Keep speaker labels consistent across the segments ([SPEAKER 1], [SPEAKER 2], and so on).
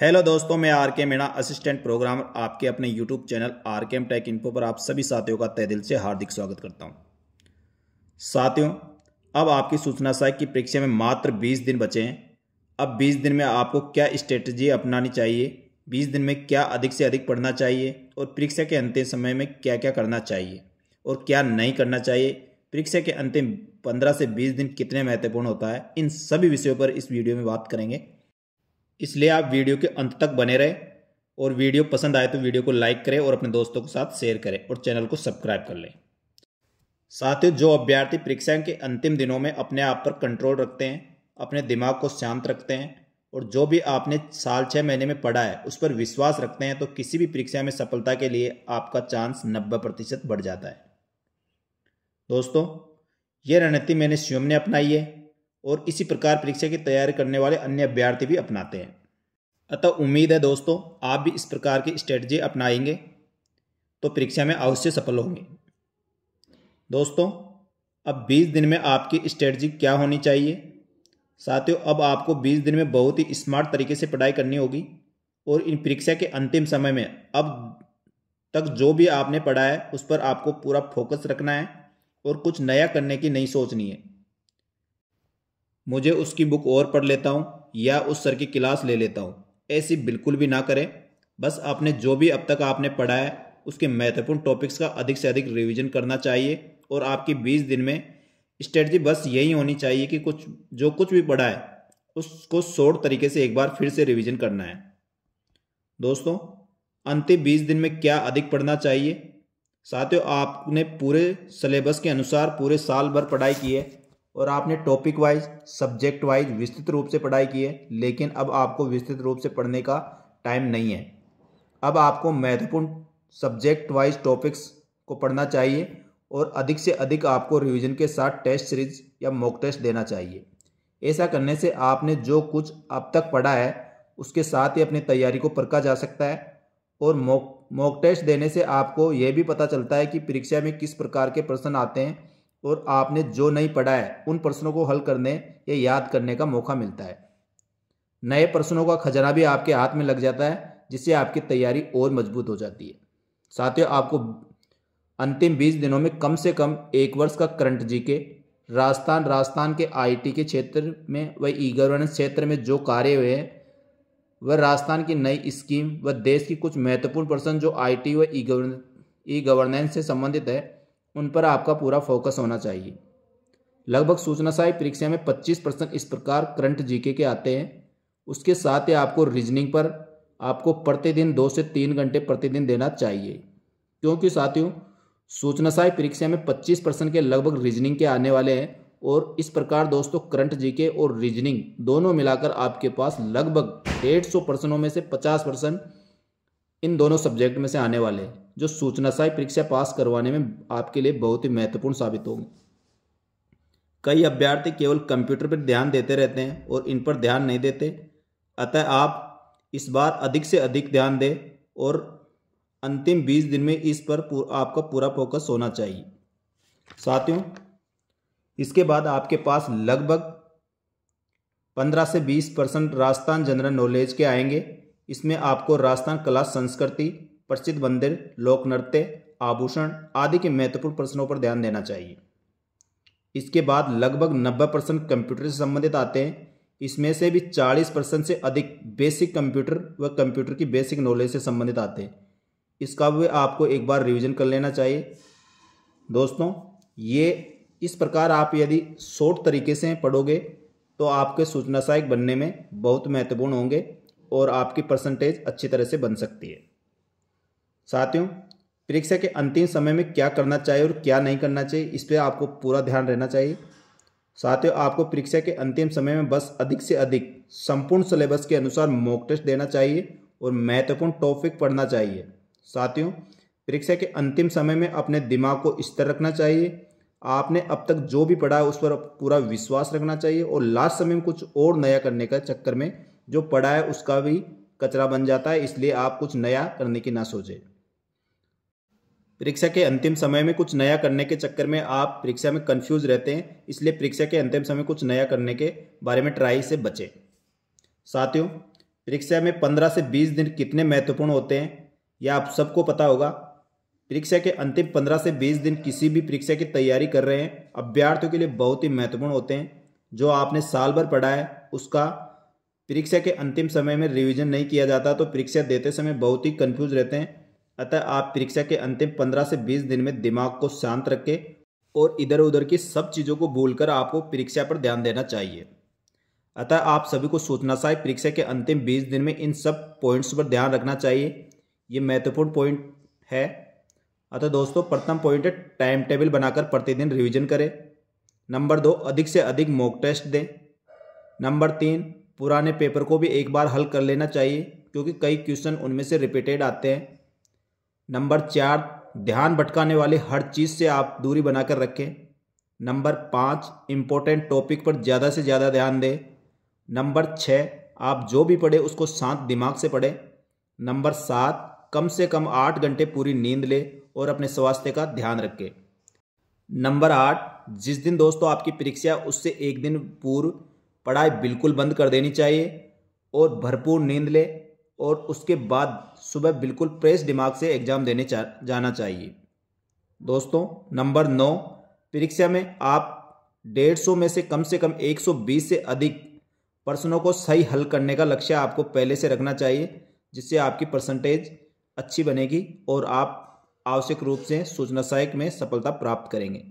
[SPEAKER 1] hello दोस्तों मैं are के मीणा असिस्टेंट प्रोग्रामर आपके अपने YouTube channel R K M tech info पर आप सभी साथियों का तय दिल से हार्दिक स्वागत करता हूं साथियों अब आपकी सूचना सहायक की परीक्षा में मात्र 20 दिन बचे हैं अब 20 दिन में आपको क्या स्ट्रेटजी अपनानी चाहिए 20 दिन में क्या अधिक से अधिक पढ़ना चाहिए और परीक्षा के अंतिम समय में क्या क्या करना चाहिए और क्या नहीं करना चाहिए परीक्षा के अंतिम पंद्रह से बीस दिन कितने महत्वपूर्ण होता है इन सभी विषयों पर इस वीडियो में बात करेंगे इसलिए आप वीडियो के अंत तक बने रहे और वीडियो पसंद आए तो वीडियो को लाइक करें और अपने दोस्तों के साथ शेयर करें और चैनल को सब्सक्राइब कर लें साथ ही जो अभ्यर्थी परीक्षाएं के अंतिम दिनों में अपने आप पर कंट्रोल रखते हैं अपने दिमाग को शांत रखते हैं और जो भी आपने साल छः महीने में पढ़ा है उस पर विश्वास रखते हैं तो किसी भी परीक्षा में सफलता के लिए आपका चांस नब्बे प्रतिशत बढ़ जाता है दोस्तों ये रणनीति मैंने स्वयं ने अपनाई है और इसी प्रकार परीक्षा की तैयारी करने वाले अन्य अभ्यर्थी भी अपनाते हैं अतः उम्मीद है दोस्तों आप भी इस प्रकार की स्ट्रेटजी अपनाएंगे तो परीक्षा में अवश्य सफल होंगे दोस्तों अब 20 दिन में आपकी स्ट्रेटजी क्या होनी चाहिए साथियों अब आपको 20 दिन में बहुत ही स्मार्ट तरीके से पढ़ाई करनी होगी और इन परीक्षा के अंतिम समय में अब तक जो भी आपने पढ़ा है उस पर आपको पूरा फोकस रखना है और कुछ नया करने की नहीं सोचनी है मुझे उसकी बुक और पढ़ लेता हूँ या उस सर की क्लास ले लेता हूँ ऐसी बिल्कुल भी ना करें बस आपने जो भी अब तक आपने पढ़ा है उसके महत्वपूर्ण टॉपिक्स का अधिक से अधिक रिवीजन करना चाहिए और आपकी बीस दिन में स्ट्रेटजी बस यही होनी चाहिए कि कुछ जो कुछ भी पढ़ा है उसको शॉर्ट तरीके से एक बार फिर से रिवीजन करना है दोस्तों अंतिम बीस दिन में क्या अधिक पढ़ना चाहिए साथियों आपने पूरे सिलेबस के अनुसार पूरे साल भर पढ़ाई की है और आपने टॉपिक वाइज सब्जेक्ट वाइज विस्तृत रूप से पढ़ाई की है लेकिन अब आपको विस्तृत रूप से पढ़ने का टाइम नहीं है अब आपको महत्वपूर्ण सब्जेक्ट वाइज टॉपिक्स को पढ़ना चाहिए और अधिक से अधिक आपको रिवीजन के साथ टेस्ट सीरीज या मॉक टेस्ट देना चाहिए ऐसा करने से आपने जो कुछ अब तक पढ़ा है उसके साथ ही अपनी तैयारी को परखा जा सकता है और मॉक मॉक टेस्ट देने से आपको यह भी पता चलता है कि परीक्षा में किस प्रकार के प्रश्न आते हैं और आपने जो नहीं पढ़ा है उन प्रश्नों को हल करने या याद करने का मौका मिलता है नए प्रश्नों का खजाना भी आपके हाथ में लग जाता है जिससे आपकी तैयारी और मजबूत हो जाती है साथियों आपको अंतिम बीस दिनों में कम से कम एक वर्ष का करंट जी के राजस्थान राजस्थान के आईटी के क्षेत्र में व ई गवर्नेंस क्षेत्र में जो कार्य हुए हैं वह राजस्थान की नई स्कीम व देश की कुछ महत्वपूर्ण प्रश्न जो आईटी व ई गवर्नेंस से संबंधित है उन पर आपका पूरा फोकस होना चाहिए लगभग सूचनाशाही परीक्षा में 25 परसेंट इस प्रकार करंट जीके के आते हैं उसके साथ ही आपको रीजनिंग पर आपको प्रतिदिन दो से तीन घंटे प्रतिदिन देना चाहिए क्योंकि साथियों सूचनाशाही परीक्षा में 25 परसेंट के लगभग रीजनिंग के आने वाले हैं और इस प्रकार दोस्तों करंट जीके और रीजनिंग दोनों मिलाकर आपके पास लगभग डेढ़ सौ परसेंटों में से पचास परसेंट इन दोनों सब्जेक्ट में से आने वाले हैं जो सूचनाशाही परीक्षा पास करवाने में आपके लिए बहुत ही महत्वपूर्ण साबित होंगे कई अभ्यर्थी केवल कंप्यूटर पर ध्यान देते रहते हैं और इन पर ध्यान नहीं देते अतः आप इस बार अधिक से अधिक ध्यान दें और अंतिम बीस दिन में इस पर पूर, आपका पूरा फोकस होना चाहिए साथियों इसके बाद आपके पास लगभग पंद्रह से बीस परसेंट राजस्थान जनरल नॉलेज के आएंगे इसमें आपको राजस्थान कला संस्कृति प्रसिद्ध मंदिर लोक नृत्य आभूषण आदि के महत्वपूर्ण प्रश्नों पर ध्यान देना चाहिए इसके बाद लगभग 90 परसेंट कंप्यूटर से संबंधित आते हैं इसमें से भी 40 परसेंट से अधिक बेसिक कंप्यूटर व कंप्यूटर की बेसिक नॉलेज से संबंधित आते हैं इसका भी आपको एक बार रिवीजन कर लेना चाहिए दोस्तों ये इस प्रकार आप यदि शॉर्ट तरीके से पढ़ोगे तो आपके सूचना सहायक बनने में बहुत महत्वपूर्ण होंगे और आपकी परसेंटेज अच्छी तरह से बन सकती है साथियों परीक्षा के अंतिम समय में क्या करना चाहिए और क्या नहीं करना चाहिए इस पर आपको पूरा ध्यान रहना चाहिए साथियों आपको परीक्षा के अंतिम समय में बस अधिक से अधिक संपूर्ण सिलेबस के अनुसार मॉक टेस्ट देना चाहिए और महत्वपूर्ण टॉपिक पढ़ना चाहिए साथियों परीक्षा के अंतिम समय में अपने दिमाग को स्थिर रखना चाहिए आपने अब तक जो भी पढ़ा है उस पर पूरा विश्वास रखना चाहिए और लास्ट समय में कुछ और नया करने का चक्कर में जो पढ़ा है उसका भी कचरा बन जाता है इसलिए आप कुछ नया करने की ना सोचें परीक्षा के अंतिम समय में कुछ नया करने के चक्कर में आप परीक्षा में कंफ्यूज रहते हैं इसलिए परीक्षा के अंतिम समय कुछ नया करने के बारे में ट्राई से बचें साथियों परीक्षा में पंद्रह से बीस दिन कितने महत्वपूर्ण होते हैं यह आप सबको पता होगा परीक्षा के अंतिम पंद्रह से बीस दिन किसी भी परीक्षा की तैयारी कर रहे हैं अभ्यार्थियों के लिए बहुत ही महत्वपूर्ण होते हैं जो आपने साल भर पढ़ा है उसका परीक्षा के अंतिम समय में रिवीजन नहीं किया जाता तो परीक्षा देते समय बहुत ही कंफ्यूज रहते हैं अतः आप परीक्षा के अंतिम पंद्रह से बीस दिन में दिमाग को शांत रखें और इधर उधर की सब चीज़ों को भूलकर आपको परीक्षा पर ध्यान देना चाहिए अतः आप सभी को सोचना चाहिए परीक्षा के अंतिम बीस दिन में इन सब पॉइंट्स पर ध्यान रखना चाहिए ये महत्वपूर्ण पॉइंट है अतः दोस्तों प्रथम पॉइंट है टाइम टेबल बनाकर प्रतिदिन रिवीजन करें नंबर दो अधिक से अधिक मॉक टेस्ट दें नंबर तीन पुराने पेपर को भी एक बार हल कर लेना चाहिए क्योंकि कई क्वेश्चन उनमें से रिपीटेड आते हैं नंबर चार ध्यान भटकाने वाली हर चीज़ से आप दूरी बनाकर रखें नंबर पाँच इम्पोर्टेंट टॉपिक पर ज़्यादा से ज़्यादा ध्यान दें नंबर छः आप जो भी पढ़ें उसको शांत दिमाग से पढ़ें नंबर सात कम से कम आठ घंटे पूरी नींद ले और अपने स्वास्थ्य का ध्यान रखें नंबर आठ जिस दिन दोस्तों आपकी परीक्षा उससे एक दिन पूर्व पढ़ाई बिल्कुल बंद कर देनी चाहिए और भरपूर नींद लें और उसके बाद सुबह बिल्कुल फ्रेश दिमाग से एग्ज़ाम देने चा, जाना चाहिए दोस्तों नंबर नौ परीक्षा में आप डेढ़ सौ में से कम से कम एक सौ बीस से अधिक प्रश्नों को सही हल करने का लक्ष्य आपको पहले से रखना चाहिए जिससे आपकी परसेंटेज अच्छी बनेगी और आप आवश्यक रूप से सूचना सहायक में सफलता प्राप्त करेंगे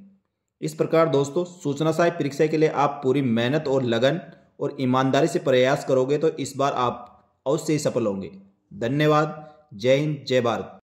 [SPEAKER 1] इस प्रकार दोस्तों सूचना सहायक परीक्षा के लिए आप पूरी मेहनत और लगन और ईमानदारी से प्रयास करोगे तो इस बार आप अवश्य ही सफल होंगे धन्यवाद जय हिंद जय भारत